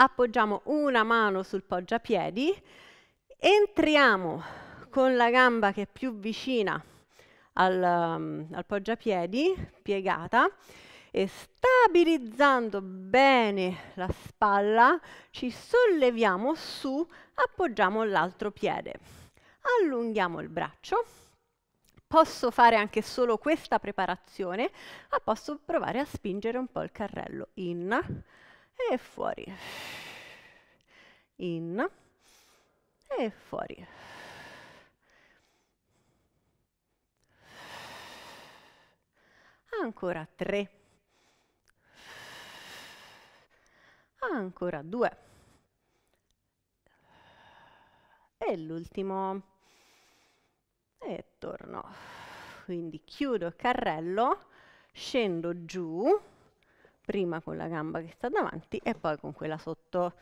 appoggiamo una mano sul poggiapiedi, entriamo con la gamba che è più vicina al, um, al poggiapiedi, piegata, e stabilizzando bene la spalla ci solleviamo su, appoggiamo l'altro piede. Allunghiamo il braccio. Posso fare anche solo questa preparazione, ma posso provare a spingere un po' il carrello in e fuori. In e fuori. Ancora 3. Ancora 2. E l'ultimo. E torno. Quindi chiudo il carrello, scendo giù prima con la gamba che sta davanti e poi con quella sotto.